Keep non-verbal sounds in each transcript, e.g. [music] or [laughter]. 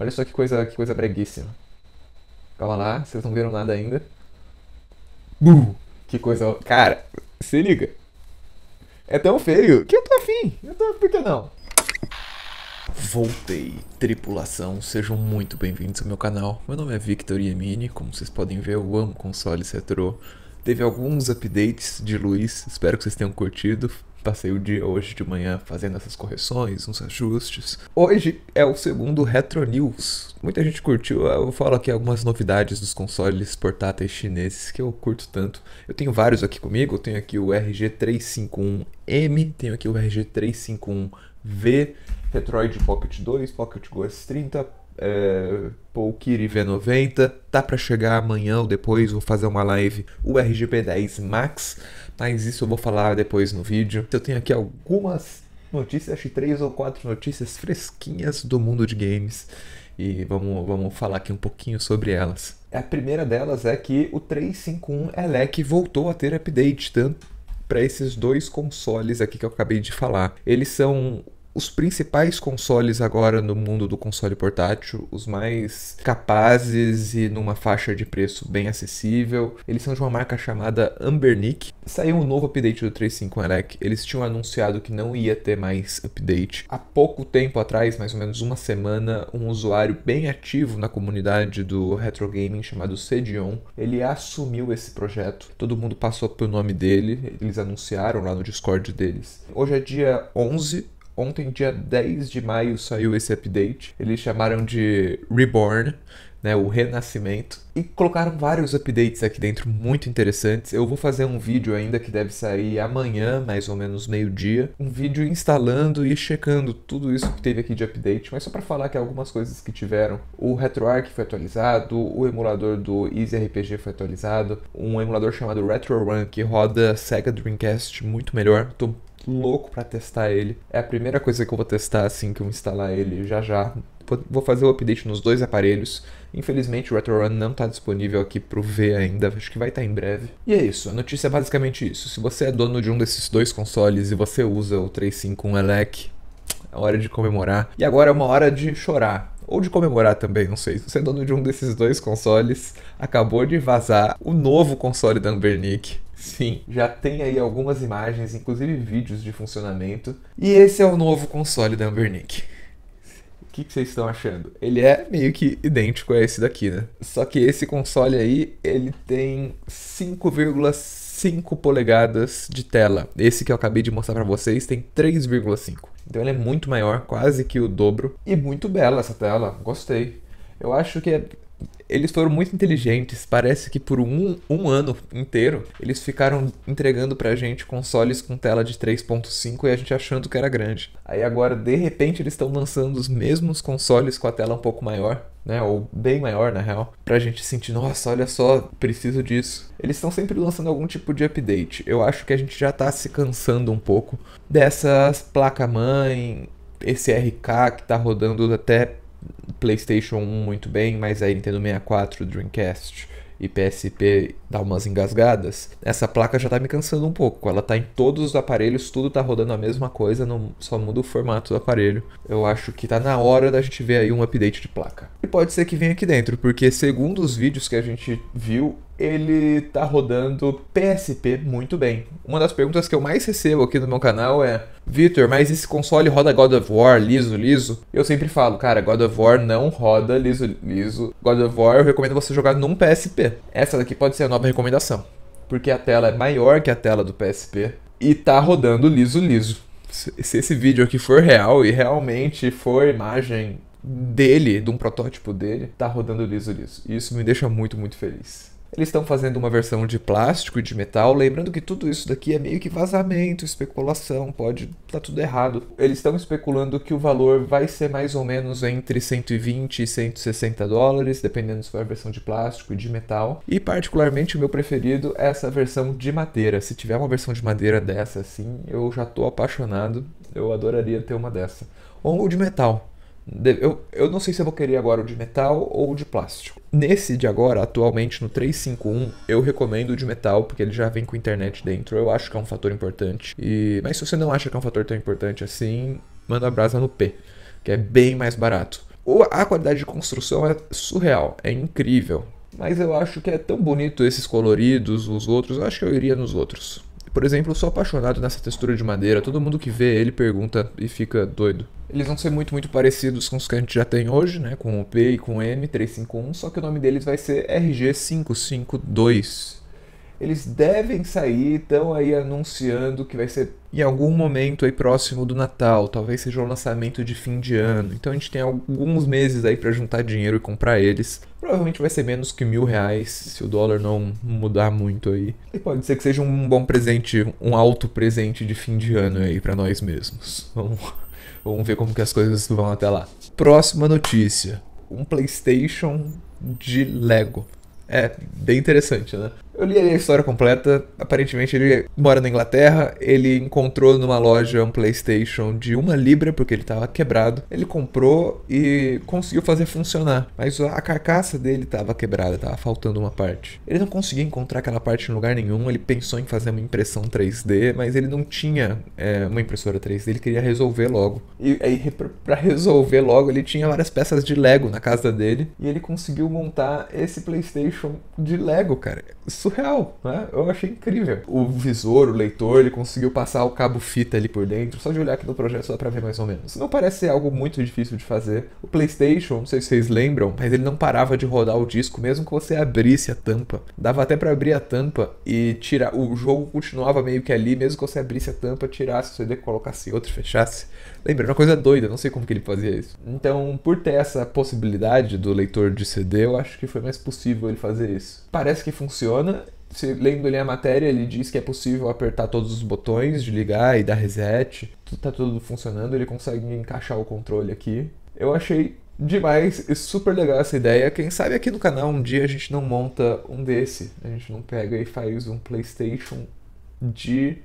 Olha só que coisa, que coisa breguíssima. Calma lá, vocês não viram nada ainda. Uh, Que coisa. Cara, se liga. É tão feio que eu tô afim. Eu tô... Por que não? Voltei, tripulação, sejam muito bem-vindos ao meu canal. Meu nome é Victor Yemini, como vocês podem ver, eu amo consoles retro. Teve alguns updates de Luiz, espero que vocês tenham curtido. Passei o dia hoje de manhã fazendo essas correções, uns ajustes. Hoje é o segundo Retro News. Muita gente curtiu, eu falo aqui algumas novidades dos consoles portáteis chineses que eu curto tanto. Eu tenho vários aqui comigo, eu tenho aqui o RG351M, tenho aqui o RG351V, Retroid Pocket 2, Pocket Go S30, é, Polkiri V90, tá para chegar amanhã ou depois, vou fazer uma live urgb 10 Max, mas isso eu vou falar depois no vídeo. Eu tenho aqui algumas notícias, acho três ou quatro notícias fresquinhas do mundo de games e vamos, vamos falar aqui um pouquinho sobre elas. A primeira delas é que o 351 Elec voltou a ter update, tanto para esses dois consoles aqui que eu acabei de falar. Eles são os principais consoles agora no mundo do console portátil, os mais capazes e numa faixa de preço bem acessível. Eles são de uma marca chamada Ambernic. Saiu um novo update do 35 Arec. Eles tinham anunciado que não ia ter mais update. Há pouco tempo atrás, mais ou menos uma semana, um usuário bem ativo na comunidade do retro gaming chamado Cedion, ele assumiu esse projeto. Todo mundo passou pelo nome dele, eles anunciaram lá no Discord deles. Hoje é dia 11 Ontem, dia 10 de maio, saiu esse update. Eles chamaram de Reborn, né, o renascimento. E colocaram vários updates aqui dentro muito interessantes. Eu vou fazer um vídeo ainda que deve sair amanhã, mais ou menos meio-dia. Um vídeo instalando e checando tudo isso que teve aqui de update, mas só para falar que algumas coisas que tiveram. O RetroArch foi atualizado, o emulador do EasyRPG foi atualizado, um emulador chamado RetroRun que roda Sega Dreamcast muito melhor. Tô louco para testar ele. É a primeira coisa que eu vou testar assim que eu instalar ele já já. Vou fazer o update nos dois aparelhos. Infelizmente o RetroRun não está disponível aqui pro V ainda, acho que vai estar tá em breve. E é isso, a notícia é basicamente isso. Se você é dono de um desses dois consoles e você usa o 351 Elec, é hora de comemorar. E agora é uma hora de chorar. Ou de comemorar também, não sei. Se você é dono de um desses dois consoles, acabou de vazar o novo console da Ambernick Sim, já tem aí algumas imagens, inclusive vídeos de funcionamento. E esse é o novo console da Ambernick. O que, vocês estão achando? Ele é meio que idêntico a esse daqui, né? Só que esse console aí, ele tem 5,5 polegadas de tela. Esse que eu acabei de mostrar para vocês tem 3,5. Então ele é muito maior, quase que o dobro. E muito bela essa tela, gostei. Eu acho que é eles foram muito inteligentes. Parece que por um, um ano inteiro eles ficaram entregando pra gente consoles com tela de 3.5 e a gente achando que era grande. Aí agora, de repente, eles estão lançando os mesmos consoles com a tela um pouco maior. Né, ou bem maior na real, pra gente sentir, nossa, olha só, preciso disso. Eles estão sempre lançando algum tipo de update. Eu acho que a gente já tá se cansando um pouco dessas placa-mãe, esse RK que tá rodando até PlayStation 1 muito bem, mas aí Nintendo 64, Dreamcast e PSP dá umas engasgadas, essa placa já tá me cansando um pouco. Ela tá em todos os aparelhos, tudo tá rodando a mesma coisa, não só muda o formato do aparelho. Eu acho que tá na hora da gente ver aí um update de placa. E pode ser que venha aqui dentro, porque segundo os vídeos que a gente viu, ele tá rodando PSP muito bem. Uma das perguntas que eu mais recebo aqui no meu canal é: Vitor, mas esse console roda God of War liso, liso? Eu sempre falo, cara, God of War não roda liso, liso. God of War eu recomendo você jogar num PSP. Essa daqui pode ser a nova recomendação, porque a tela é maior que a tela do PSP e tá rodando liso, liso. Se esse vídeo aqui for real e realmente for imagem dele, de um protótipo dele, tá rodando liso, liso. Isso me deixa muito, muito feliz. Eles estão fazendo uma versão de plástico e de metal, lembrando que tudo isso daqui é meio que vazamento, especulação, pode tá tudo errado. Eles estão especulando que o valor vai ser mais ou menos entre 120 e 160 dólares, dependendo se for a versão de plástico e de metal. E particularmente o meu preferido é essa versão de madeira. Se tiver uma versão de madeira dessa assim, eu já tô apaixonado. Eu adoraria ter uma dessa. Ou de metal. Eu, eu não sei se eu vou querer agora o de metal ou o de plástico. Nesse de agora, atualmente no 351, eu recomendo o de metal, porque ele já vem com internet dentro. Eu acho que é um fator importante. E... Mas se você não acha que é um fator tão importante assim, manda a brasa no P, que é bem mais barato. A qualidade de construção é surreal, é incrível. Mas eu acho que é tão bonito esses coloridos, os outros, eu acho que eu iria nos outros. Por exemplo, eu sou apaixonado nessa textura de madeira, todo mundo que vê ele pergunta e fica doido. Eles vão ser muito, muito parecidos com os que a gente já tem hoje, né? Com o P e com o M351, só que o nome deles vai ser RG552 eles devem sair, estão aí anunciando que vai ser em algum momento aí próximo do Natal, talvez seja um lançamento de fim de ano. Então a gente tem alguns meses aí para juntar dinheiro e comprar eles. Provavelmente vai ser menos que mil reais se o dólar não mudar muito aí. E pode ser que seja um bom presente, um alto presente de fim de ano aí para nós mesmos. Vamos, vamos ver como que as coisas vão até lá. Próxima notícia: um PlayStation de Lego. É, bem interessante, né? Eu li a história completa. Aparentemente ele mora na Inglaterra. Ele encontrou numa loja um PlayStation de uma libra porque ele estava quebrado. Ele comprou e conseguiu fazer funcionar. Mas a carcaça dele estava quebrada, tava faltando uma parte. Ele não conseguia encontrar aquela parte em lugar nenhum. Ele pensou em fazer uma impressão 3D, mas ele não tinha é, uma impressora 3D. Ele queria resolver logo. E aí para resolver logo ele tinha várias peças de Lego na casa dele e ele conseguiu montar esse PlayStation de Lego, cara surreal, né? Eu achei incrível. O visor, o leitor, ele conseguiu passar o cabo fita ali por dentro. Só de olhar aqui no projeto dá pra ver mais ou menos. Não parece ser algo muito difícil de fazer. O PlayStation, não sei se vocês lembram, mas ele não parava de rodar o disco mesmo que você abrisse a tampa. Dava até para abrir a tampa e tirar. O jogo continuava meio que ali, mesmo que você abrisse a tampa, tirasse o CD, colocasse outro, fechasse. Lembra, era uma coisa doida, não sei como que ele fazia isso. Então, por ter essa possibilidade do leitor de CD, eu acho que foi mais possível ele fazer isso. Parece que funciona. Se, lendo ali a matéria, ele diz que é possível apertar todos os botões de ligar e dar reset. Tudo, tá tudo funcionando, ele consegue encaixar o controle aqui. Eu achei demais e super legal essa ideia. Quem sabe aqui no canal um dia a gente não monta um desse. A gente não pega e faz um PlayStation de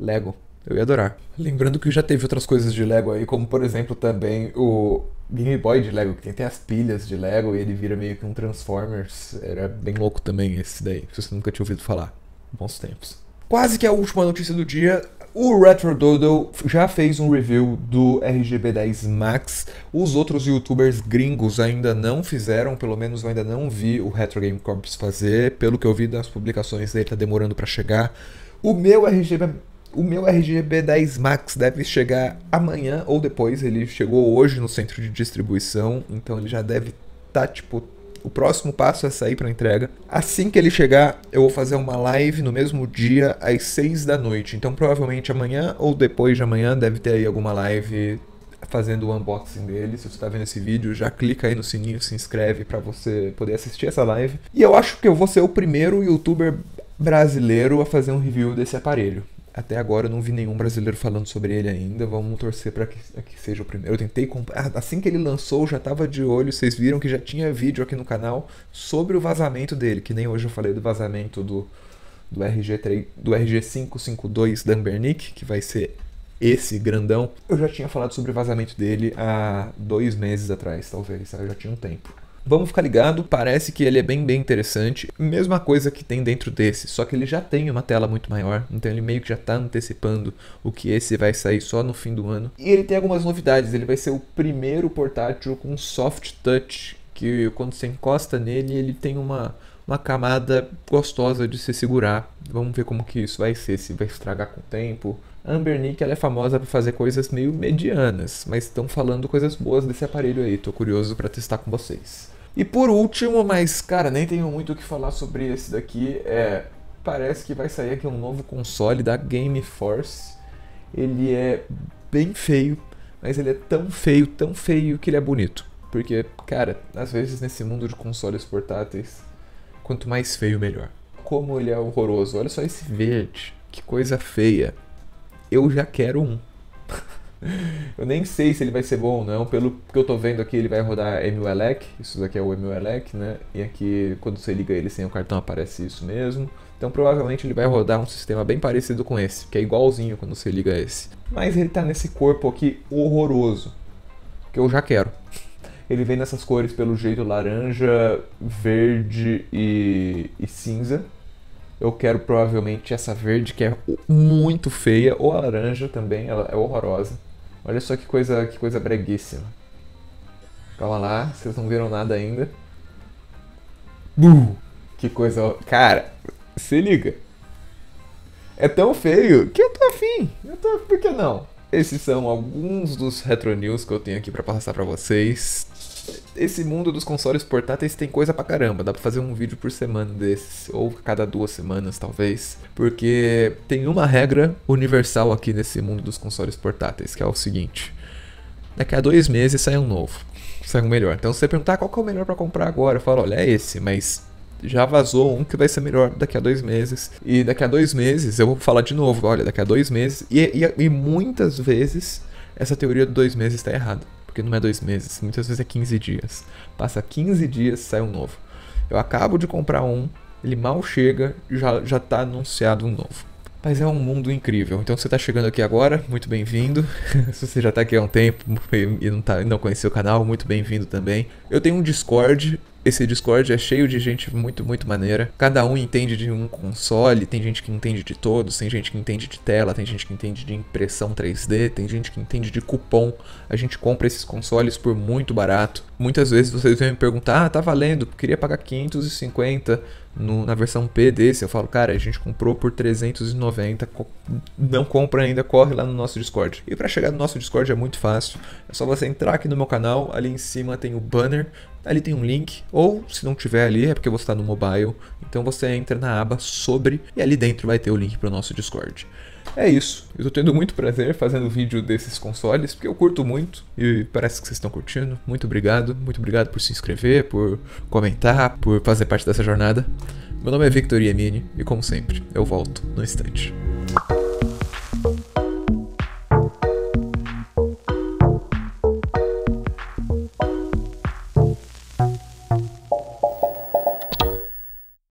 Lego. Eu ia adorar. Lembrando que já teve outras coisas de Lego aí, como por exemplo também o Game Boy de Lego, que tem até as pilhas de Lego e ele vira meio que um Transformers. Era bem louco também esse daí, se você nunca tinha ouvido falar. Bons tempos. Quase que a última notícia do dia. O RetroDodo já fez um review do RGB10 Max. Os outros youtubers gringos ainda não fizeram, pelo menos eu ainda não vi o Retro Game Corps fazer. Pelo que eu vi das publicações dele, tá demorando para chegar. O meu RGB o meu RGB 10 Max deve chegar amanhã ou depois. Ele chegou hoje no centro de distribuição, então ele já deve estar tá, tipo o próximo passo é sair para entrega. Assim que ele chegar, eu vou fazer uma live no mesmo dia às 6 da noite. Então provavelmente amanhã ou depois de amanhã deve ter aí alguma live fazendo o unboxing dele. Se você está vendo esse vídeo, já clica aí no sininho, se inscreve para você poder assistir essa live. E eu acho que eu vou ser o primeiro youtuber brasileiro a fazer um review desse aparelho. Até agora eu não vi nenhum brasileiro falando sobre ele ainda. Vamos torcer para que, que, seja o primeiro. Eu tentei comprar. Assim que ele lançou, eu já tava de olho. Vocês viram que já tinha vídeo aqui no canal sobre o vazamento dele. Que nem hoje eu falei do vazamento do, do, RG3, do RG552 da que vai ser esse grandão. Eu já tinha falado sobre o vazamento dele há dois meses atrás, talvez. Eu já tinha um tempo. Vamos ficar ligado, parece que ele é bem, bem interessante. Mesma coisa que tem dentro desse, só que ele já tem uma tela muito maior, então ele meio que já está antecipando o que esse vai sair só no fim do ano. E ele tem algumas novidades, ele vai ser o primeiro portátil com soft touch, que quando você encosta nele, ele tem uma, uma camada gostosa de se segurar. Vamos ver como que isso vai ser, se vai estragar com o tempo. Amber Nick ela é famosa por fazer coisas meio medianas, mas estão falando coisas boas desse aparelho aí. Tô curioso para testar com vocês. E por último, mas cara, nem tenho muito o que falar sobre esse daqui, é, parece que vai sair aqui um novo console da Game Force. Ele é bem feio, mas ele é tão feio, tão feio que ele é bonito. Porque, cara, às vezes nesse mundo de consoles portáteis, quanto mais feio, melhor. Como ele é horroroso, olha só esse verde, que coisa feia. Eu já quero um eu nem sei se ele vai ser bom ou não. Pelo que eu tô vendo aqui, ele vai rodar MULEC. Isso daqui é o MULEC, né? E aqui, quando você liga ele sem o cartão, aparece isso mesmo. Então, provavelmente, ele vai rodar um sistema bem parecido com esse, que é igualzinho quando você liga esse. Mas ele tá nesse corpo aqui horroroso, que eu já quero. Ele vem nessas cores pelo jeito laranja, verde e, e cinza. Eu quero provavelmente essa verde que é muito feia, ou a laranja também, ela é horrorosa. Olha só que coisa, que coisa breguíssima. Calma lá, vocês não viram nada ainda. Que coisa... Cara, se liga. É tão feio que eu tô afim. Eu tô... Por que não? Esses são alguns dos Retro News que eu tenho aqui para passar para vocês esse mundo dos consoles portáteis tem coisa pra caramba. Dá pra fazer um vídeo por semana desses, ou cada duas semanas, talvez. Porque tem uma regra universal aqui nesse mundo dos consoles portáteis, que é o seguinte: daqui a dois meses sai um novo, sai um melhor. Então, se você perguntar qual que é o melhor para comprar agora, eu falo: olha, é esse, mas já vazou um que vai ser melhor daqui a dois meses. E daqui a dois meses eu vou falar de novo, olha, daqui a dois meses. E, e, e muitas vezes essa teoria de dois meses está errada porque não é dois meses, muitas vezes é 15 dias. Passa 15 dias, sai um novo. Eu acabo de comprar um, ele mal chega, já, já tá anunciado um novo. Mas é um mundo incrível. Então, se você está chegando aqui agora, muito bem-vindo. [laughs] se você já está aqui há um tempo e não, tá, não conheceu o canal, muito bem-vindo também. Eu tenho um Discord esse Discord é cheio de gente muito, muito maneira. Cada um entende de um console, tem gente que entende de todos, tem gente que entende de tela, tem gente que entende de impressão 3D, tem gente que entende de cupom. A gente compra esses consoles por muito barato. Muitas vezes vocês vêm me perguntar: "Ah, tá valendo, queria pagar 550" no, na versão P desse, eu falo, cara, a gente comprou por 390, co não compra ainda, corre lá no nosso Discord. E para chegar no nosso Discord é muito fácil, é só você entrar aqui no meu canal, ali em cima tem o banner, ali tem um link, ou se não tiver ali é porque você está no mobile, então você entra na aba sobre e ali dentro vai ter o link para o nosso Discord. É isso. Eu tô tendo muito prazer fazendo vídeo desses consoles, porque eu curto muito e parece que vocês estão curtindo. Muito obrigado, muito obrigado por se inscrever, por comentar, por fazer parte dessa jornada. Meu nome é Victor Yemini e, como sempre, eu volto no instante.